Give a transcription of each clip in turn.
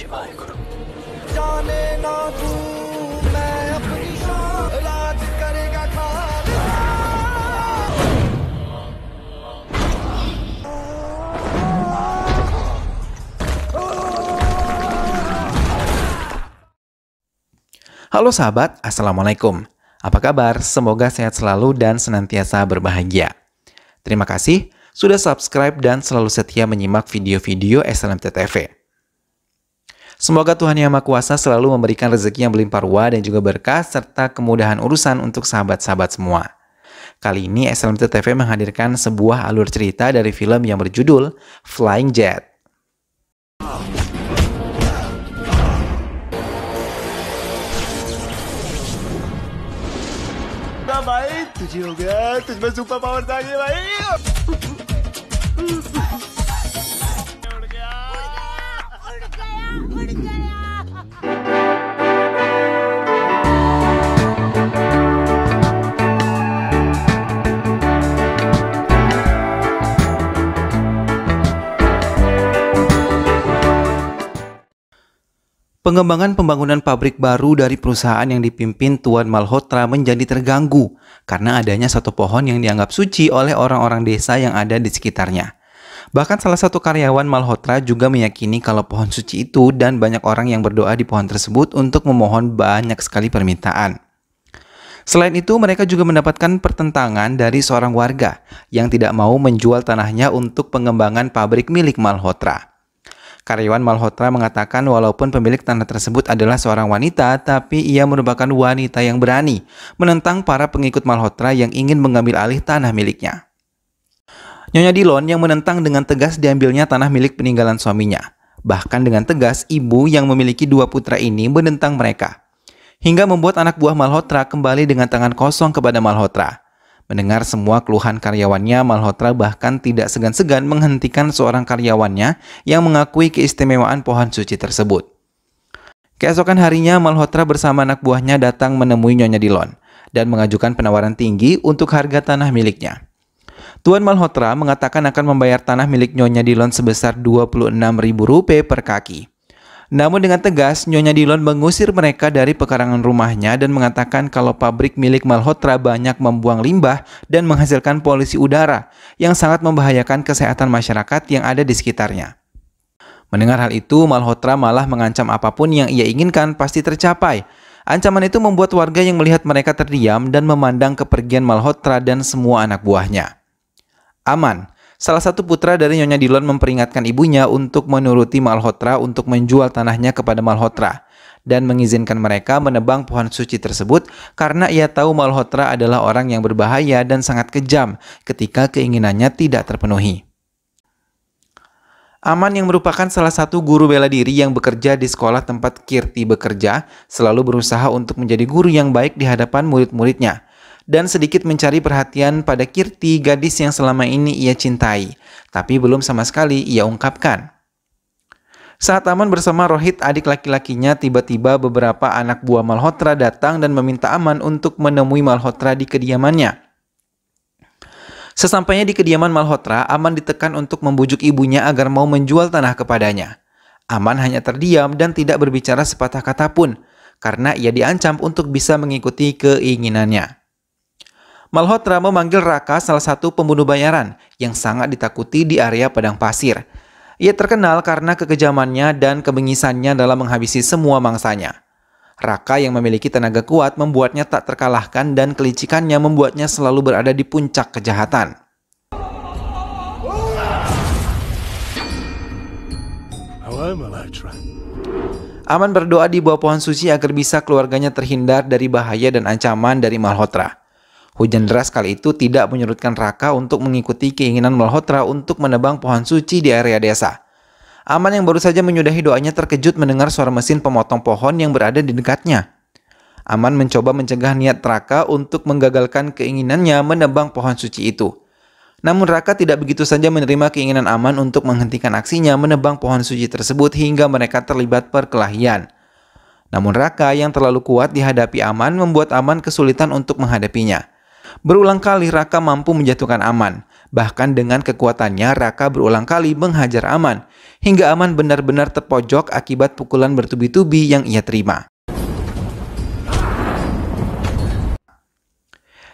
Halo sahabat, Assalamualaikum. Apa kabar? Semoga sehat selalu dan senantiasa berbahagia. Terima kasih sudah subscribe dan selalu setia menyimak video-video SNMTTV. Semoga Tuhan Yang Maha Kuasa selalu memberikan rezeki yang berlimpah ruah dan juga berkah serta kemudahan urusan untuk sahabat-sahabat semua. Kali ini SLMT TV menghadirkan sebuah alur cerita dari film yang berjudul Flying Jet. भाई तुझे हो गया तुझ में super power Pengembangan pembangunan pabrik baru dari perusahaan yang dipimpin Tuan Malhotra menjadi terganggu karena adanya satu pohon yang dianggap suci oleh orang-orang desa yang ada di sekitarnya. Bahkan salah satu karyawan Malhotra juga meyakini kalau pohon suci itu dan banyak orang yang berdoa di pohon tersebut untuk memohon banyak sekali permintaan. Selain itu, mereka juga mendapatkan pertentangan dari seorang warga yang tidak mau menjual tanahnya untuk pengembangan pabrik milik Malhotra. Karyawan Malhotra mengatakan walaupun pemilik tanah tersebut adalah seorang wanita, tapi ia merupakan wanita yang berani menentang para pengikut Malhotra yang ingin mengambil alih tanah miliknya. Nyonya Dilon yang menentang dengan tegas diambilnya tanah milik peninggalan suaminya. Bahkan dengan tegas, ibu yang memiliki dua putra ini menentang mereka. Hingga membuat anak buah Malhotra kembali dengan tangan kosong kepada Malhotra. Mendengar semua keluhan karyawannya, Malhotra bahkan tidak segan-segan menghentikan seorang karyawannya yang mengakui keistimewaan pohon suci tersebut. Keesokan harinya, Malhotra bersama anak buahnya datang menemui Nyonya Dilon dan mengajukan penawaran tinggi untuk harga tanah miliknya. Tuan Malhotra mengatakan akan membayar tanah milik Nyonya Dilon sebesar Rp26.000 per kaki. Namun dengan tegas, Nyonya Dilon mengusir mereka dari pekarangan rumahnya dan mengatakan kalau pabrik milik Malhotra banyak membuang limbah dan menghasilkan polusi udara yang sangat membahayakan kesehatan masyarakat yang ada di sekitarnya. Mendengar hal itu, Malhotra malah mengancam apapun yang ia inginkan pasti tercapai. Ancaman itu membuat warga yang melihat mereka terdiam dan memandang kepergian Malhotra dan semua anak buahnya aman. Salah satu putra dari Nyonya Dilon memperingatkan ibunya untuk menuruti Malhotra untuk menjual tanahnya kepada Malhotra dan mengizinkan mereka menebang pohon suci tersebut karena ia tahu Malhotra adalah orang yang berbahaya dan sangat kejam ketika keinginannya tidak terpenuhi. Aman yang merupakan salah satu guru bela diri yang bekerja di sekolah tempat Kirti bekerja, selalu berusaha untuk menjadi guru yang baik di hadapan murid-muridnya dan sedikit mencari perhatian pada Kirti, gadis yang selama ini ia cintai, tapi belum sama sekali ia ungkapkan. Saat Aman bersama Rohit, adik laki-lakinya, tiba-tiba beberapa anak buah Malhotra datang dan meminta Aman untuk menemui Malhotra di kediamannya. Sesampainya di kediaman Malhotra, Aman ditekan untuk membujuk ibunya agar mau menjual tanah kepadanya. Aman hanya terdiam dan tidak berbicara sepatah kata pun, karena ia diancam untuk bisa mengikuti keinginannya. Malhotra memanggil Raka salah satu pembunuh bayaran yang sangat ditakuti di area padang pasir. Ia terkenal karena kekejamannya dan kebengisannya dalam menghabisi semua mangsanya. Raka yang memiliki tenaga kuat membuatnya tak terkalahkan dan kelicikannya membuatnya selalu berada di puncak kejahatan. Aman berdoa di bawah pohon suci agar bisa keluarganya terhindar dari bahaya dan ancaman dari Malhotra. Hujan deras kali itu tidak menyurutkan Raka untuk mengikuti keinginan Malhotra untuk menebang pohon suci di area desa. Aman yang baru saja menyudahi doanya terkejut mendengar suara mesin pemotong pohon yang berada di dekatnya. Aman mencoba mencegah niat Raka untuk menggagalkan keinginannya menebang pohon suci itu. Namun Raka tidak begitu saja menerima keinginan Aman untuk menghentikan aksinya menebang pohon suci tersebut hingga mereka terlibat perkelahian. Namun Raka yang terlalu kuat dihadapi Aman membuat Aman kesulitan untuk menghadapinya. Berulang kali Raka mampu menjatuhkan Aman. Bahkan dengan kekuatannya Raka berulang kali menghajar Aman. Hingga Aman benar-benar terpojok akibat pukulan bertubi-tubi yang ia terima.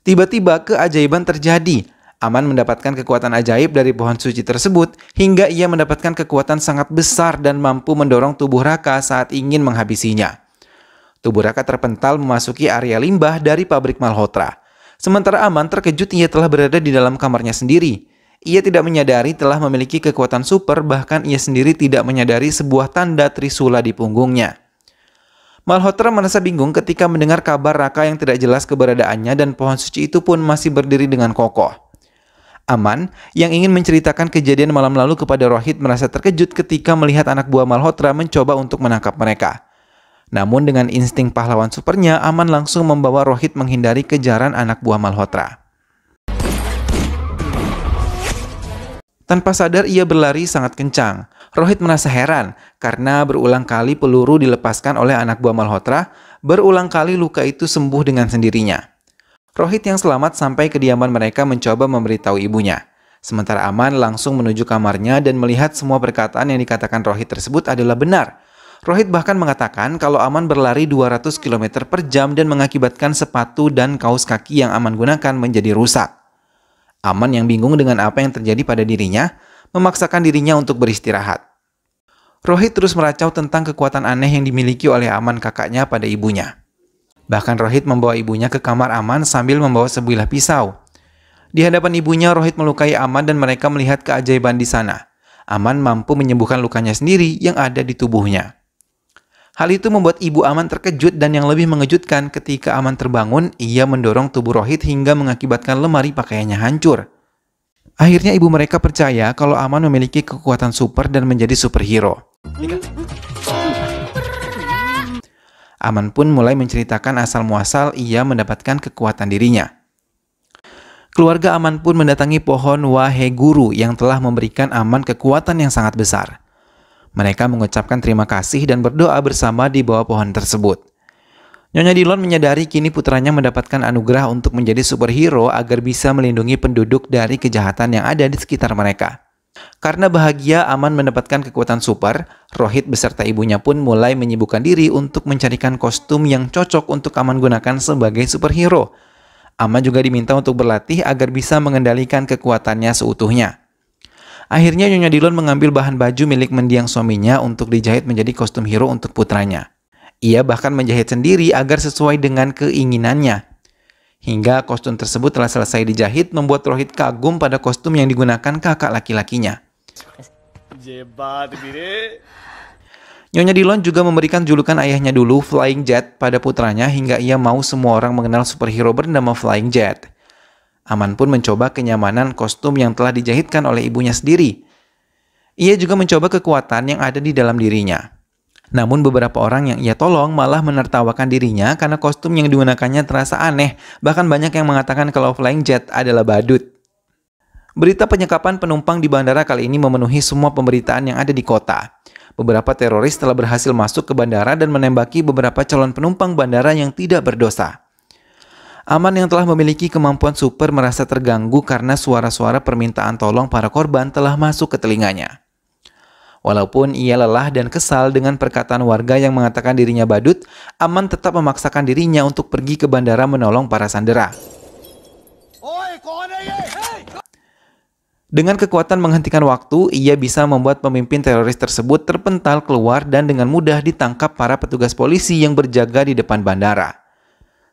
Tiba-tiba keajaiban terjadi. Aman mendapatkan kekuatan ajaib dari pohon suci tersebut hingga ia mendapatkan kekuatan sangat besar dan mampu mendorong tubuh Raka saat ingin menghabisinya. Tubuh Raka terpental memasuki area limbah dari pabrik Malhotra. Sementara Aman terkejut ia telah berada di dalam kamarnya sendiri. Ia tidak menyadari telah memiliki kekuatan super bahkan ia sendiri tidak menyadari sebuah tanda trisula di punggungnya. Malhotra merasa bingung ketika mendengar kabar Raka yang tidak jelas keberadaannya dan pohon suci itu pun masih berdiri dengan kokoh. Aman, yang ingin menceritakan kejadian malam lalu kepada Rohit merasa terkejut ketika melihat anak buah Malhotra mencoba untuk menangkap mereka. Namun dengan insting pahlawan supernya, Aman langsung membawa Rohit menghindari kejaran anak buah Malhotra. Tanpa sadar ia berlari sangat kencang. Rohit merasa heran karena berulang kali peluru dilepaskan oleh anak buah Malhotra, berulang kali luka itu sembuh dengan sendirinya. Rohit yang selamat sampai kediaman mereka mencoba memberitahu ibunya. Sementara Aman langsung menuju kamarnya dan melihat semua perkataan yang dikatakan Rohit tersebut adalah benar. Rohit bahkan mengatakan kalau Aman berlari 200 km per jam dan mengakibatkan sepatu dan kaos kaki yang Aman gunakan menjadi rusak. Aman yang bingung dengan apa yang terjadi pada dirinya, memaksakan dirinya untuk beristirahat. Rohit terus meracau tentang kekuatan aneh yang dimiliki oleh Aman kakaknya pada ibunya. Bahkan Rohit membawa ibunya ke kamar Aman sambil membawa sebilah pisau. Di hadapan ibunya, Rohit melukai Aman dan mereka melihat keajaiban di sana. Aman mampu menyembuhkan lukanya sendiri yang ada di tubuhnya. Hal itu membuat ibu Aman terkejut dan yang lebih mengejutkan ketika Aman terbangun, ia mendorong tubuh Rohit hingga mengakibatkan lemari pakaiannya hancur. Akhirnya ibu mereka percaya kalau Aman memiliki kekuatan super dan menjadi superhero. Aman pun mulai menceritakan asal-muasal ia mendapatkan kekuatan dirinya. Keluarga Aman pun mendatangi pohon Waheguru yang telah memberikan Aman kekuatan yang sangat besar. Mereka mengucapkan terima kasih dan berdoa bersama di bawah pohon tersebut. Nyonya Dillon menyadari kini putranya mendapatkan anugerah untuk menjadi superhero agar bisa melindungi penduduk dari kejahatan yang ada di sekitar mereka. Karena bahagia Aman mendapatkan kekuatan super, Rohit beserta ibunya pun mulai menyibukkan diri untuk mencarikan kostum yang cocok untuk Aman gunakan sebagai superhero. Aman juga diminta untuk berlatih agar bisa mengendalikan kekuatannya seutuhnya. Akhirnya Nyonya Dilon mengambil bahan baju milik mendiang suaminya untuk dijahit menjadi kostum hero untuk putranya. Ia bahkan menjahit sendiri agar sesuai dengan keinginannya. Hingga kostum tersebut telah selesai dijahit membuat Rohit kagum pada kostum yang digunakan kakak laki-lakinya. Nyonya Dillon juga memberikan julukan ayahnya dulu Flying Jet pada putranya hingga ia mau semua orang mengenal superhero bernama Flying Jet. Aman pun mencoba kenyamanan kostum yang telah dijahitkan oleh ibunya sendiri. Ia juga mencoba kekuatan yang ada di dalam dirinya. Namun beberapa orang yang ia tolong malah menertawakan dirinya karena kostum yang digunakannya terasa aneh, bahkan banyak yang mengatakan kalau flying jet adalah badut. Berita penyekapan penumpang di bandara kali ini memenuhi semua pemberitaan yang ada di kota. Beberapa teroris telah berhasil masuk ke bandara dan menembaki beberapa calon penumpang bandara yang tidak berdosa. Aman yang telah memiliki kemampuan super merasa terganggu karena suara-suara permintaan tolong para korban telah masuk ke telinganya. Walaupun ia lelah dan kesal dengan perkataan warga yang mengatakan dirinya badut, Aman tetap memaksakan dirinya untuk pergi ke bandara menolong para sandera. Dengan kekuatan menghentikan waktu, ia bisa membuat pemimpin teroris tersebut terpental keluar dan dengan mudah ditangkap para petugas polisi yang berjaga di depan bandara.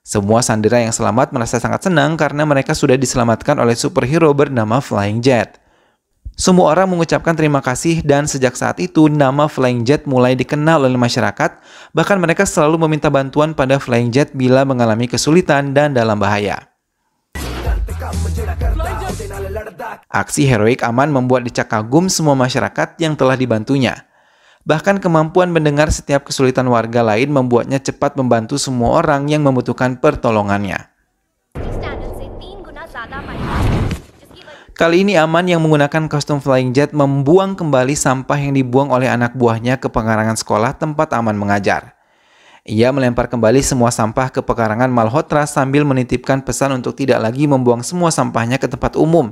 Semua sandera yang selamat merasa sangat senang karena mereka sudah diselamatkan oleh superhero bernama Flying Jet. Semua orang mengucapkan terima kasih dan sejak saat itu nama Flying Jet mulai dikenal oleh masyarakat, bahkan mereka selalu meminta bantuan pada Flying Jet bila mengalami kesulitan dan dalam bahaya. Aksi heroik Aman membuat dicak kagum semua masyarakat yang telah dibantunya. Bahkan kemampuan mendengar setiap kesulitan warga lain membuatnya cepat membantu semua orang yang membutuhkan pertolongannya. Kali ini Aman yang menggunakan kostum flying jet membuang kembali sampah yang dibuang oleh anak buahnya ke pengarangan sekolah tempat Aman mengajar. Ia melempar kembali semua sampah ke pekarangan Malhotra sambil menitipkan pesan untuk tidak lagi membuang semua sampahnya ke tempat umum.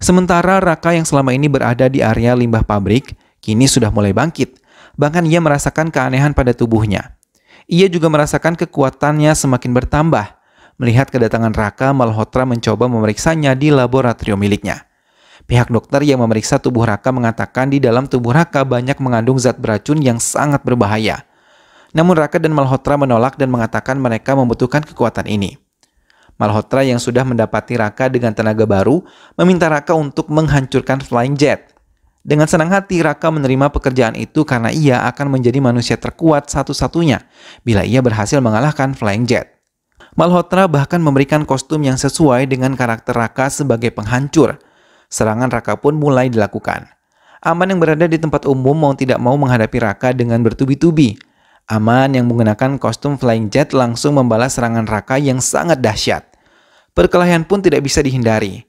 Sementara Raka yang selama ini berada di area limbah pabrik, Kini sudah mulai bangkit, bahkan ia merasakan keanehan pada tubuhnya. Ia juga merasakan kekuatannya semakin bertambah. Melihat kedatangan Raka, Malhotra mencoba memeriksanya di laboratorium miliknya. Pihak dokter yang memeriksa tubuh Raka mengatakan di dalam tubuh Raka banyak mengandung zat beracun yang sangat berbahaya. Namun Raka dan Malhotra menolak dan mengatakan mereka membutuhkan kekuatan ini. Malhotra yang sudah mendapati Raka dengan tenaga baru meminta Raka untuk menghancurkan flying jet. Dengan senang hati, Raka menerima pekerjaan itu karena ia akan menjadi manusia terkuat satu-satunya bila ia berhasil mengalahkan Flying Jet. Malhotra bahkan memberikan kostum yang sesuai dengan karakter Raka sebagai penghancur. Serangan Raka pun mulai dilakukan. Aman yang berada di tempat umum mau tidak mau menghadapi Raka dengan bertubi-tubi. Aman yang menggunakan kostum Flying Jet langsung membalas serangan Raka yang sangat dahsyat. Perkelahian pun tidak bisa dihindari.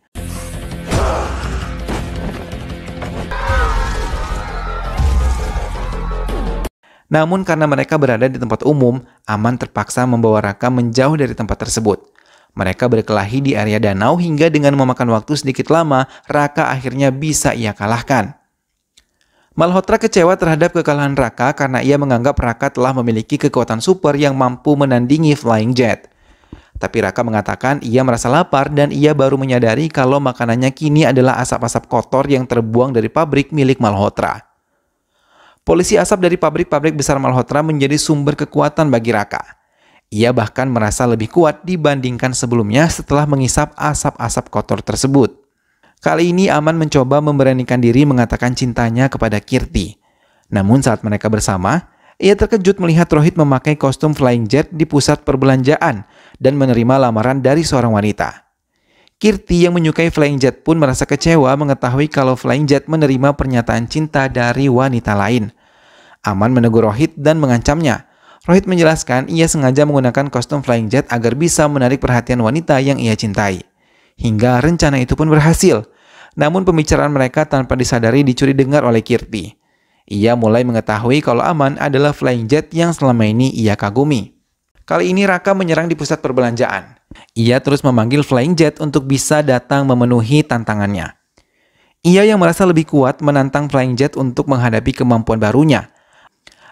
Namun karena mereka berada di tempat umum, Aman terpaksa membawa Raka menjauh dari tempat tersebut. Mereka berkelahi di area danau hingga dengan memakan waktu sedikit lama, Raka akhirnya bisa ia kalahkan. Malhotra kecewa terhadap kekalahan Raka karena ia menganggap Raka telah memiliki kekuatan super yang mampu menandingi Flying Jet. Tapi Raka mengatakan ia merasa lapar dan ia baru menyadari kalau makanannya kini adalah asap-asap kotor yang terbuang dari pabrik milik Malhotra polisi asap dari pabrik-pabrik besar Malhotra menjadi sumber kekuatan bagi Raka. Ia bahkan merasa lebih kuat dibandingkan sebelumnya setelah mengisap asap-asap kotor tersebut. Kali ini Aman mencoba memberanikan diri mengatakan cintanya kepada Kirti. Namun saat mereka bersama, ia terkejut melihat Rohit memakai kostum flying jet di pusat perbelanjaan dan menerima lamaran dari seorang wanita. Kirti yang menyukai Flying Jet pun merasa kecewa mengetahui kalau Flying Jet menerima pernyataan cinta dari wanita lain. Aman menegur Rohit dan mengancamnya. Rohit menjelaskan ia sengaja menggunakan kostum Flying Jet agar bisa menarik perhatian wanita yang ia cintai. Hingga rencana itu pun berhasil. Namun pembicaraan mereka tanpa disadari dicuri dengar oleh Kirti. Ia mulai mengetahui kalau Aman adalah Flying Jet yang selama ini ia kagumi. Kali ini Raka menyerang di pusat perbelanjaan. Ia terus memanggil Flying Jet untuk bisa datang memenuhi tantangannya. Ia yang merasa lebih kuat menantang Flying Jet untuk menghadapi kemampuan barunya.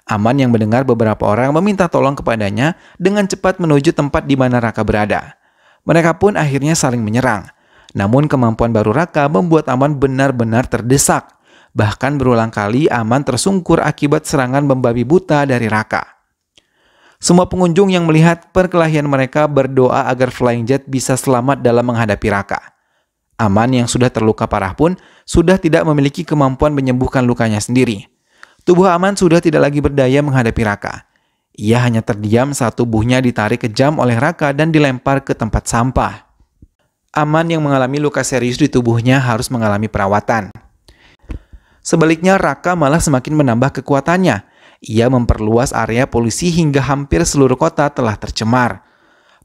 Aman yang mendengar beberapa orang meminta tolong kepadanya dengan cepat menuju tempat di mana Raka berada. Mereka pun akhirnya saling menyerang. Namun kemampuan baru Raka membuat Aman benar-benar terdesak. Bahkan berulang kali Aman tersungkur akibat serangan membabi buta dari Raka. Semua pengunjung yang melihat perkelahian mereka berdoa agar Flying Jet bisa selamat dalam menghadapi Raka. Aman yang sudah terluka parah pun sudah tidak memiliki kemampuan menyembuhkan lukanya sendiri. Tubuh Aman sudah tidak lagi berdaya menghadapi Raka. Ia hanya terdiam saat tubuhnya ditarik kejam oleh Raka dan dilempar ke tempat sampah. Aman yang mengalami luka serius di tubuhnya harus mengalami perawatan. Sebaliknya Raka malah semakin menambah kekuatannya – ia memperluas area polusi hingga hampir seluruh kota telah tercemar.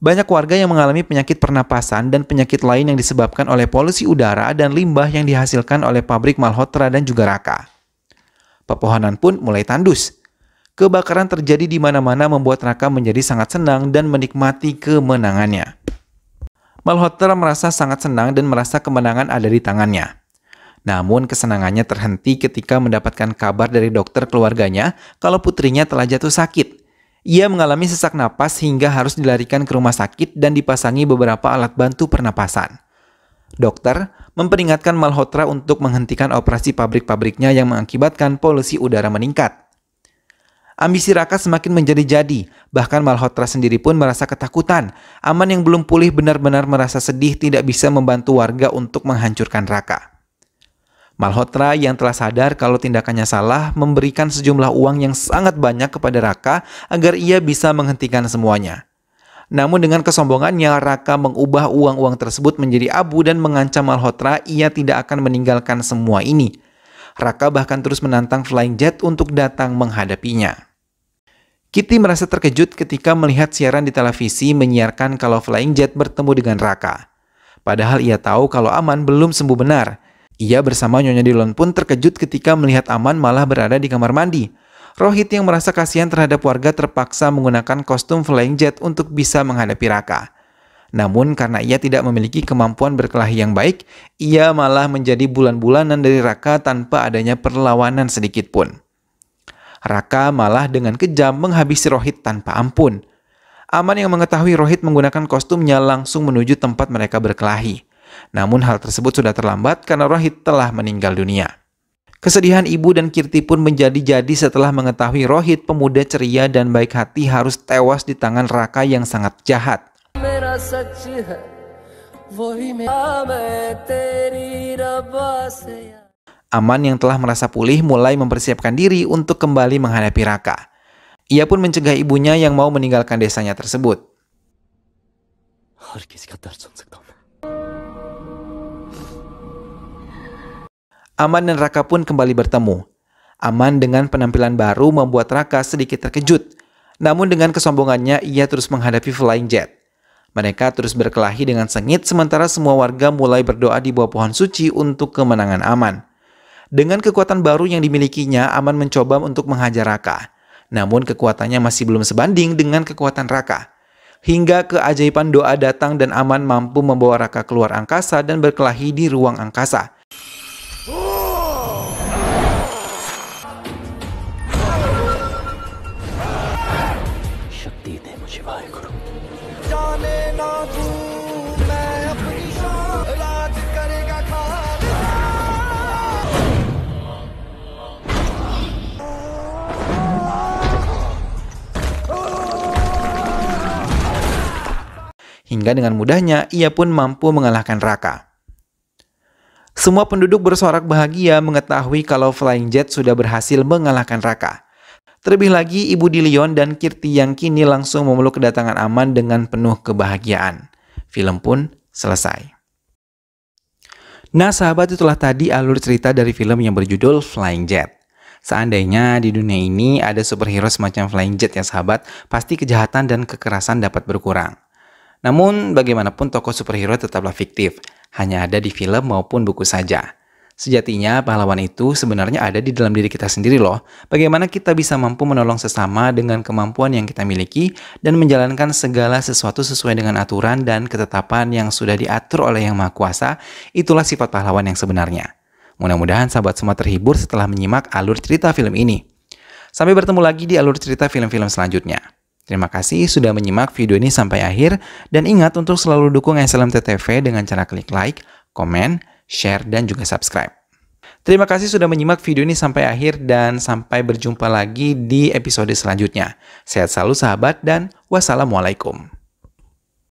Banyak warga yang mengalami penyakit pernapasan dan penyakit lain yang disebabkan oleh polusi udara dan limbah yang dihasilkan oleh pabrik Malhotra dan juga Raka. Pepohonan pun mulai tandus. Kebakaran terjadi di mana-mana membuat Raka menjadi sangat senang dan menikmati kemenangannya. Malhotra merasa sangat senang dan merasa kemenangan ada di tangannya. Namun kesenangannya terhenti ketika mendapatkan kabar dari dokter keluarganya kalau putrinya telah jatuh sakit. Ia mengalami sesak napas hingga harus dilarikan ke rumah sakit dan dipasangi beberapa alat bantu pernapasan. Dokter memperingatkan Malhotra untuk menghentikan operasi pabrik-pabriknya yang mengakibatkan polusi udara meningkat. Ambisi Raka semakin menjadi-jadi, bahkan Malhotra sendiri pun merasa ketakutan. Aman yang belum pulih benar-benar merasa sedih tidak bisa membantu warga untuk menghancurkan Raka. Malhotra yang telah sadar kalau tindakannya salah memberikan sejumlah uang yang sangat banyak kepada Raka agar ia bisa menghentikan semuanya. Namun dengan kesombongannya, Raka mengubah uang-uang tersebut menjadi abu dan mengancam Malhotra ia tidak akan meninggalkan semua ini. Raka bahkan terus menantang Flying Jet untuk datang menghadapinya. Kitty merasa terkejut ketika melihat siaran di televisi menyiarkan kalau Flying Jet bertemu dengan Raka. Padahal ia tahu kalau Aman belum sembuh benar, ia bersama Nyonya Dilon pun terkejut ketika melihat Aman malah berada di kamar mandi. Rohit yang merasa kasihan terhadap warga terpaksa menggunakan kostum flying jet untuk bisa menghadapi Raka. Namun karena ia tidak memiliki kemampuan berkelahi yang baik, ia malah menjadi bulan-bulanan dari Raka tanpa adanya perlawanan sedikit pun. Raka malah dengan kejam menghabisi Rohit tanpa ampun. Aman yang mengetahui Rohit menggunakan kostumnya langsung menuju tempat mereka berkelahi. Namun hal tersebut sudah terlambat karena Rohit telah meninggal dunia. Kesedihan ibu dan Kirti pun menjadi-jadi setelah mengetahui Rohit pemuda ceria dan baik hati harus tewas di tangan Raka yang sangat jahat. Aman yang telah merasa pulih mulai mempersiapkan diri untuk kembali menghadapi Raka. Ia pun mencegah ibunya yang mau meninggalkan desanya tersebut. Aman dan Raka pun kembali bertemu. Aman dengan penampilan baru membuat Raka sedikit terkejut. Namun dengan kesombongannya ia terus menghadapi flying jet. Mereka terus berkelahi dengan sengit sementara semua warga mulai berdoa di bawah pohon suci untuk kemenangan Aman. Dengan kekuatan baru yang dimilikinya, Aman mencoba untuk menghajar Raka. Namun kekuatannya masih belum sebanding dengan kekuatan Raka. Hingga keajaiban doa datang dan Aman mampu membawa Raka keluar angkasa dan berkelahi di ruang angkasa. hingga dengan mudahnya ia pun mampu mengalahkan Raka. Semua penduduk bersorak bahagia mengetahui kalau Flying Jet sudah berhasil mengalahkan Raka. Terlebih lagi Ibu Dilion dan Kirti yang kini langsung memeluk kedatangan Aman dengan penuh kebahagiaan. Film pun selesai. Nah sahabat itulah tadi alur cerita dari film yang berjudul Flying Jet. Seandainya di dunia ini ada superhero semacam Flying Jet ya sahabat, pasti kejahatan dan kekerasan dapat berkurang. Namun, bagaimanapun tokoh superhero tetaplah fiktif, hanya ada di film maupun buku saja. Sejatinya, pahlawan itu sebenarnya ada di dalam diri kita sendiri loh. Bagaimana kita bisa mampu menolong sesama dengan kemampuan yang kita miliki dan menjalankan segala sesuatu sesuai dengan aturan dan ketetapan yang sudah diatur oleh Yang Maha Kuasa, itulah sifat pahlawan yang sebenarnya. Mudah-mudahan sahabat semua terhibur setelah menyimak alur cerita film ini. Sampai bertemu lagi di alur cerita film-film selanjutnya. Terima kasih sudah menyimak video ini sampai akhir dan ingat untuk selalu dukung SLMTTV dengan cara klik like, komen, share, dan juga subscribe. Terima kasih sudah menyimak video ini sampai akhir dan sampai berjumpa lagi di episode selanjutnya. Sehat selalu sahabat dan wassalamualaikum.